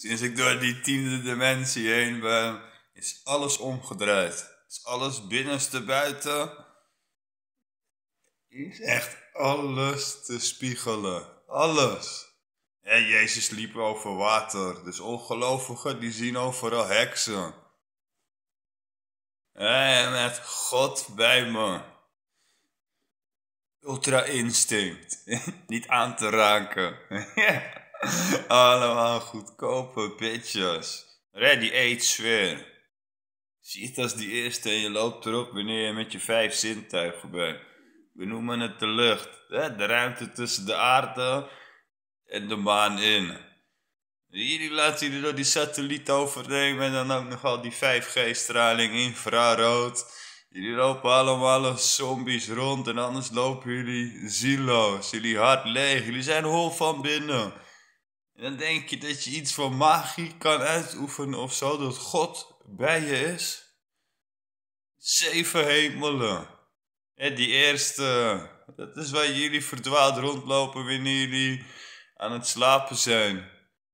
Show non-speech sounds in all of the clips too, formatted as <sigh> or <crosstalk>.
Sinds ik door die tiende dimensie heen ben, is alles omgedraaid. Is alles binnenste buiten. Is echt alles te spiegelen. Alles. En Jezus liep over water, dus ongelovigen die zien overal heksen. En met God bij me. Ultra instinct. <laughs> Niet aan te raken. <laughs> <laughs> Allemaal goedkope bitches. Ready, eet, sfeer. Ziet als die eerste en je loopt erop wanneer je met je vijf zintuigen bent. We noemen het de lucht, hè? de ruimte tussen de aarde en de maan in. Jullie laten jullie door die satelliet overnemen en dan ook nog al die 5G-straling, infrarood. Jullie lopen allemaal als zombies rond en anders lopen jullie zieloos, jullie hart leeg, jullie zijn hol van binnen. En dan denk je dat je iets van magie kan uitoefenen of zo, dat God bij je is. Zeven hemelen. die eerste, dat is waar jullie verdwaald rondlopen wanneer jullie aan het slapen zijn.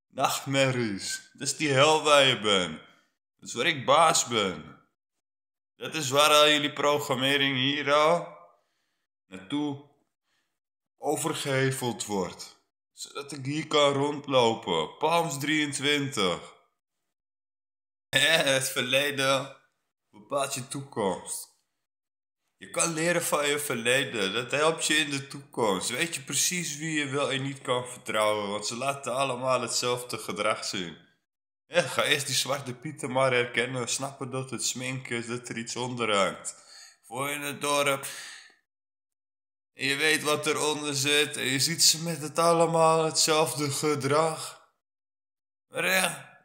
Nachtmerries. Dat is die hel waar je bent. Dat is waar ik baas ben. Dat is waar al jullie programmering hier al naartoe overgeheveld wordt zodat ik hier kan rondlopen. Palms 23. <laughs> Het verleden bepaalt je toekomst. Je kan leren van je verleden. Dat helpt je in de toekomst. Weet je precies wie je wel en niet kan vertrouwen. Want ze laten allemaal hetzelfde gedrag zien. ga eerst die zwarte pieten maar herkennen. Snappen dat het smink is, dat er iets onder hangt. Voor in het dorp en je weet wat eronder zit. En je ziet ze met het allemaal hetzelfde gedrag. Maar ja,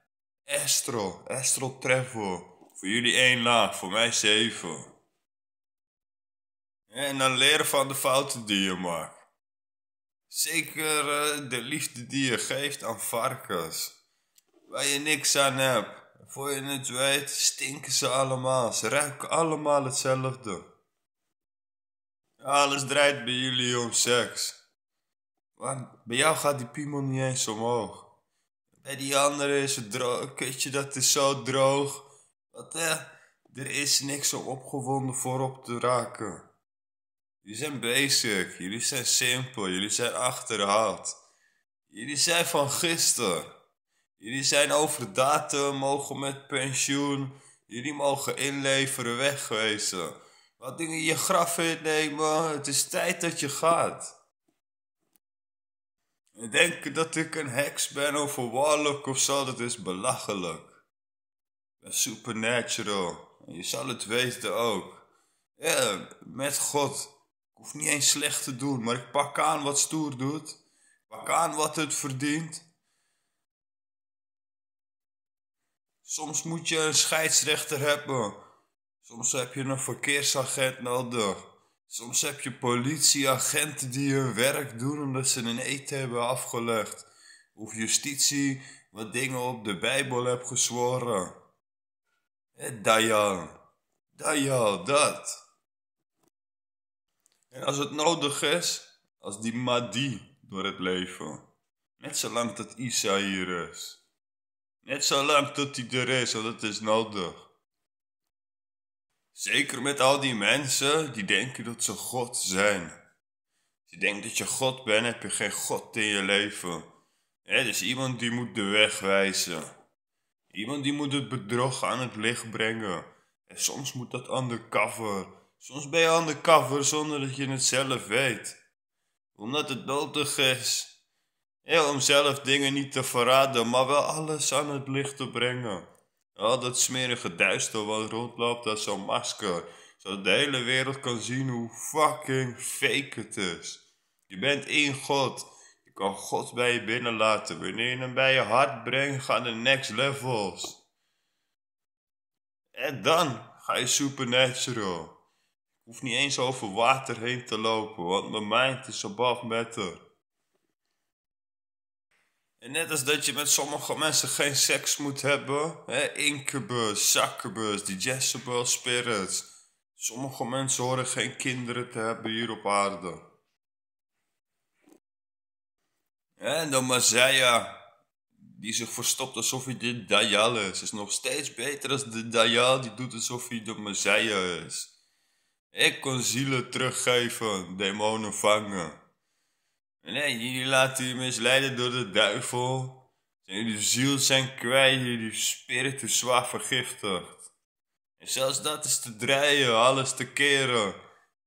Astro Estrel Trevor. Voor jullie één laag, voor mij zeven. En dan leren van de fouten die je maakt. Zeker eh, de liefde die je geeft aan varkens. Waar je niks aan hebt. Voor je het weet stinken ze allemaal. Ze ruiken allemaal hetzelfde. Alles draait bij jullie om seks. Want bij jou gaat die piemel niet eens omhoog. Bij die andere is het droog, kutje dat is zo droog. Wat hè? Eh, er is niks om opgewonden voor op te raken. Jullie zijn basic, jullie zijn simpel, jullie zijn achterhaald. Jullie zijn van gisteren. Jullie zijn over datum, mogen met pensioen. Jullie mogen inleveren, wegwezen. Wat dingen je graf in, nemen. het is tijd dat je gaat. Denken dat ik een heks ben of een warlock of zo, dat is belachelijk. Ik ben supernatural. Je zal het weten ook. Ja, met God. Ik hoef niet eens slecht te doen, maar ik pak aan wat stoer doet. Ik pak aan wat het verdient. Soms moet je een scheidsrechter hebben Soms heb je een verkeersagent nodig. Soms heb je politieagenten die hun werk doen omdat ze een eten hebben afgelegd. Of justitie wat dingen op de Bijbel hebt gezworen. Het Dayan. Dayan, dat. En als het nodig is, als die Madi door het leven. Net zolang dat Isa hier is. Net zolang dat hij er is, want het is nodig. Zeker met al die mensen die denken dat ze God zijn. Als je denkt dat je God bent, heb je geen God in je leven. Er is dus iemand die moet de weg wijzen. Iemand die moet het bedrog aan het licht brengen. En soms moet dat undercover. Soms ben je undercover zonder dat je het zelf weet. Omdat het nodig is. om zelf dingen niet te verraden, maar wel alles aan het licht te brengen. Al dat smerige duister wat rondloopt, dat zo'n masker. Zodat de hele wereld kan zien hoe fucking fake het is. Je bent in God. Je kan God bij je binnenlaten. Wanneer je hem bij je hart brengt, gaan de next levels. En dan ga je supernatural. Ik hoef niet eens over water heen te lopen, want mijn mind is above matter. En net als dat je met sommige mensen geen seks moet hebben, hè, incubus, succubus, digestible spirits. Sommige mensen horen geen kinderen te hebben hier op aarde. En de Mazaya, die zich verstopt alsof hij de Dayal is, is nog steeds beter dan de Dayal, die doet alsof hij de Mazaya is. Ik kon zielen teruggeven, demonen vangen. Nee, jullie laten je misleiden door de duivel. Jullie ziel zijn kwijt, jullie is zwaar vergiftigd. En zelfs dat is te draaien, alles te keren.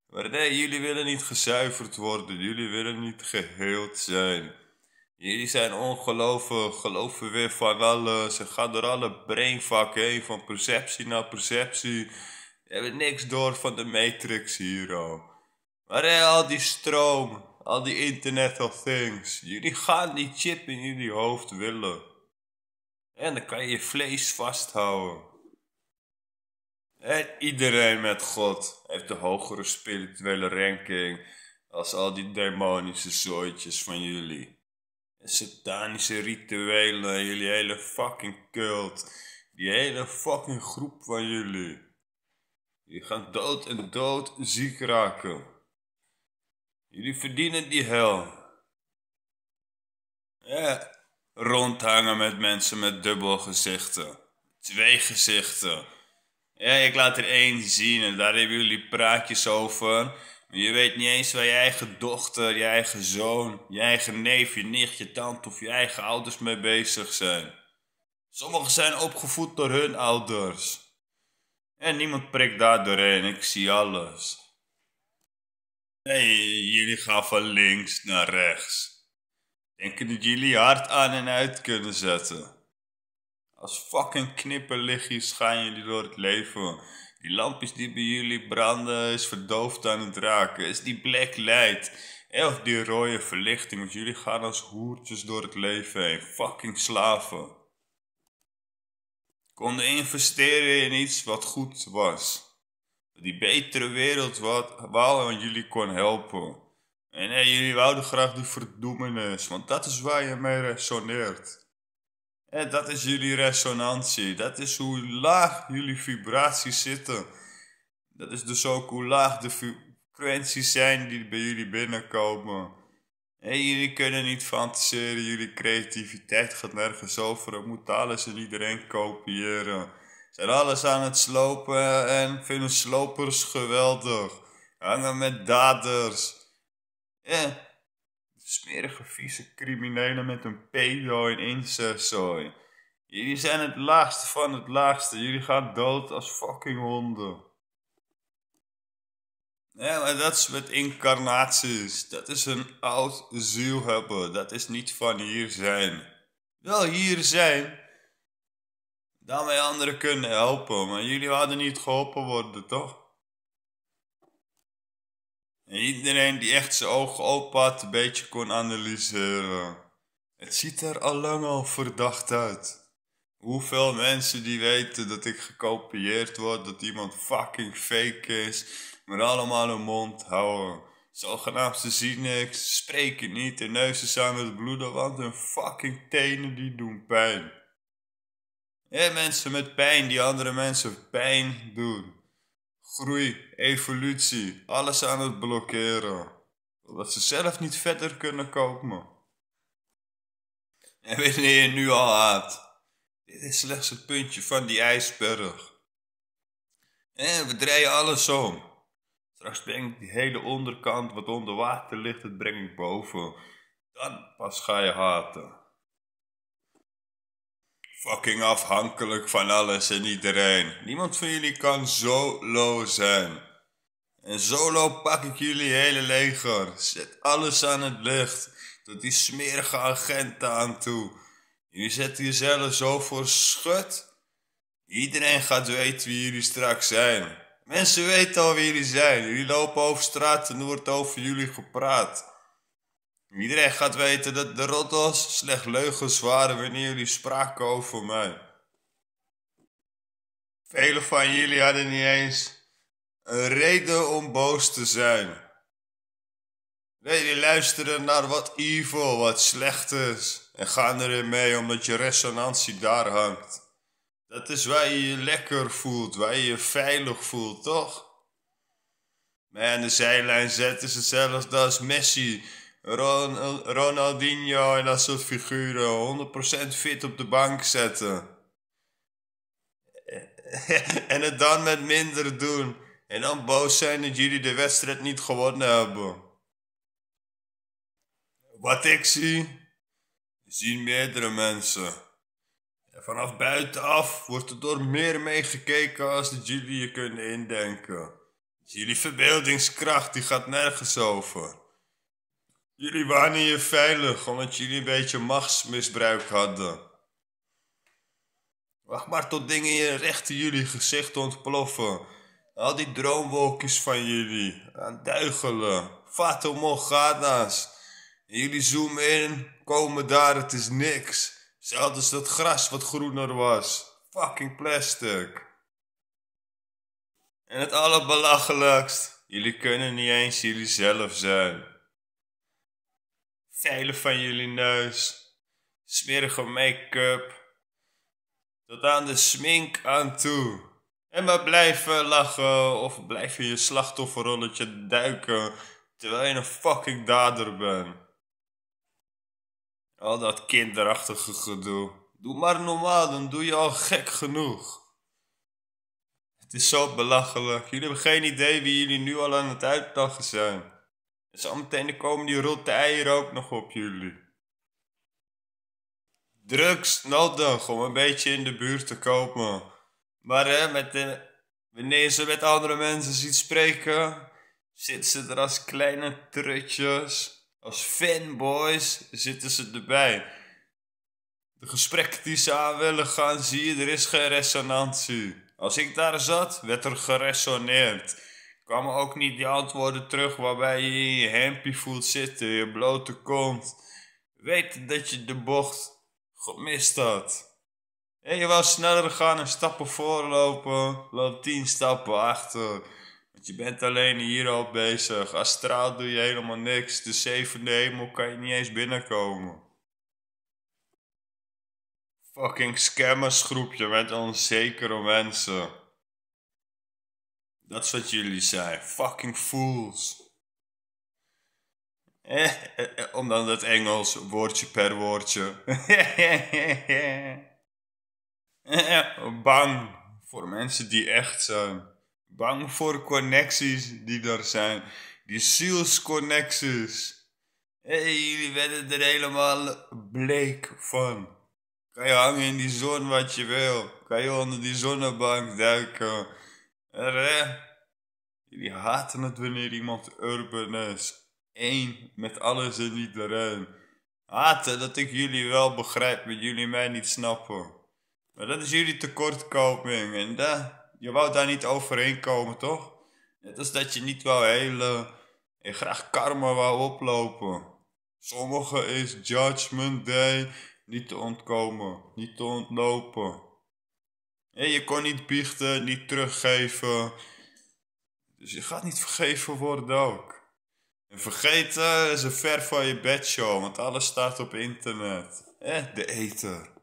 Maar nee, jullie willen niet gezuiverd worden, jullie willen niet geheeld zijn. Jullie zijn ongelovig, geloven weer van alles. Ze gaan door alle brainvakken heen, van perceptie naar perceptie. Ze hebben niks door van de matrix hier al. Maar al die stroom. Al die Internet of Things. Jullie gaan die chip in jullie hoofd willen. En dan kan je je vlees vasthouden. En iedereen met God heeft een hogere spirituele ranking als al die demonische zooitjes van jullie. En satanische rituelen, jullie hele fucking cult. Die hele fucking groep van jullie. Jullie gaan dood en dood ziek raken. Jullie verdienen die hel. Ja, rondhangen met mensen met dubbel gezichten. Twee gezichten. Ja, ik laat er één zien en daar hebben jullie praatjes over. Maar je weet niet eens waar je eigen dochter, je eigen zoon, je eigen neef, je nicht, je tante of je eigen ouders mee bezig zijn. Sommigen zijn opgevoed door hun ouders. En niemand prikt daar doorheen, ik zie alles. Nee, jullie gaan van links naar rechts. Denken dat jullie hard aan en uit kunnen zetten. Als fucking knipperlichtjes gaan jullie door het leven. Die lampjes die bij jullie branden is verdoofd aan het raken. Is die black light. Of die rode verlichting. Want jullie gaan als hoertjes door het leven heen. Fucking slaven. Konden investeren in iets wat goed was die betere wereld wat, wou jullie kon helpen. En jullie wouden graag die verdoemenis, want dat is waar je mee resoneert. En dat is jullie resonantie, dat is hoe laag jullie vibraties zitten. Dat is dus ook hoe laag de frequenties zijn die bij jullie binnenkomen. En jullie kunnen niet fantaseren, jullie creativiteit gaat nergens over. Het moet alles en iedereen kopiëren zijn alles aan het slopen en vinden slopers geweldig. Hangen met daders. Eh, smerige, vieze criminelen met een pedo en incestzooi. Jullie zijn het laagste van het laagste. Jullie gaan dood als fucking honden. Ja, maar dat is met incarnaties. Dat is een oud ziel hebben. Dat is niet van hier zijn. Wel hier zijn, Daarmee anderen kunnen helpen, maar jullie hadden niet geholpen worden, toch? En iedereen die echt zijn ogen open had, een beetje kon analyseren. Het ziet er al lang al verdacht uit. Hoeveel mensen die weten dat ik gekopieerd word, dat iemand fucking fake is, maar allemaal hun mond houden. Zogenaamd ze zien niks, spreken niet, hun neuzen zijn met bloeden, want hun fucking tenen die doen pijn. Ja, mensen met pijn die andere mensen pijn doen. Groei, evolutie, alles aan het blokkeren. Omdat ze zelf niet verder kunnen komen. En wanneer je nu al haat, dit is slechts het puntje van die ijsberg. En we draaien alles om. Straks breng ik die hele onderkant wat onder water ligt, dat breng ik boven. Dan pas ga je haten fucking afhankelijk van alles en iedereen. Niemand van jullie kan low zijn. En solo pak ik jullie hele leger. Zet alles aan het licht. Tot die smerige agenten aan toe. Jullie zetten jezelf zo voor schut. Iedereen gaat weten wie jullie straks zijn. Mensen weten al wie jullie zijn. Jullie lopen over straat en wordt over jullie gepraat. Iedereen gaat weten dat de rotos slecht leugens waren wanneer jullie spraken over mij. Velen van jullie hadden niet eens een reden om boos te zijn. Nee, jullie luisteren naar wat evil, wat slecht is. En gaan erin mee omdat je resonantie daar hangt. Dat is waar je je lekker voelt, waar je je veilig voelt, toch? Maar aan de zijlijn zetten ze zelfs als Messi Ronaldinho en dat soort figuren 100% fit op de bank zetten. <laughs> en het dan met minder doen. En dan boos zijn dat jullie de wedstrijd niet gewonnen hebben. Wat ik zie, zien meerdere mensen. En vanaf buitenaf wordt er door meer meegekeken als dat jullie je kunnen indenken. Jullie verbeeldingskracht die gaat nergens over. Jullie waren hier veilig omdat jullie een beetje machtsmisbruik hadden. Wacht maar tot dingen recht in jullie gezicht ontploffen. Al die droomwolkjes van jullie. Aan duigelen. gaat Morgana's. Jullie zoomen in, komen daar, het is niks. Zelfs dat gras wat groener was. Fucking plastic. En het allerbelachelijkst. Jullie kunnen niet eens jullie zelf zijn. Telen van jullie neus. Smerige make-up. Tot aan de smink aan toe. En maar blijven lachen of blijf in je slachtofferrolletje duiken terwijl je een fucking dader bent. Al dat kinderachtige gedoe. Doe maar normaal, dan doe je al gek genoeg. Het is zo belachelijk. Jullie hebben geen idee wie jullie nu al aan het uitdagen zijn. Zometeen komen die rotte eieren ook nog op jullie. Drugs nodig om een beetje in de buurt te komen. Maar hè, met de, wanneer ze met andere mensen ziet spreken, zitten ze er als kleine trutjes. Als fanboys zitten ze erbij. De gesprekken die ze aan willen gaan, zie je, er is geen resonantie. Als ik daar zat, werd er geresoneerd kwamen ook niet die antwoorden terug waarbij je in je hempie voelt zitten, je blote kont. Weet dat je de bocht gemist had. En je was sneller gaan en stappen voorlopen, loop tien stappen achter. Want je bent alleen hierop bezig. Astraal doe je helemaal niks. De zevende hemel kan je niet eens binnenkomen. Fucking scammersgroepje met onzekere mensen. Dat is wat jullie zei. Fucking fools. Eh, eh, eh, om dan dat Engels woordje per woordje. <laughs> Eh, bang voor mensen die echt zijn. Bang voor connecties die er zijn. Die zielsconnecties. Hey, jullie werden er helemaal bleek van. Kan je hangen in die zon wat je wil. Kan je onder die zonnebank duiken. Eh, jullie haten het wanneer iemand urban is. Eén met alles en iedereen. Haten dat ik jullie wel begrijp, maar jullie mij niet snappen. Maar dat is jullie tekortkoming en eh, je wou daar niet overheen komen, toch? Net als dat je niet wou hele, en graag karma wou oplopen. Sommigen is Judgment Day niet te ontkomen, niet te ontlopen. Je kon niet biechten, niet teruggeven. Dus je gaat niet vergeven worden ook. En vergeten is een ver van je bedshow, want alles staat op internet. Eh, de eten.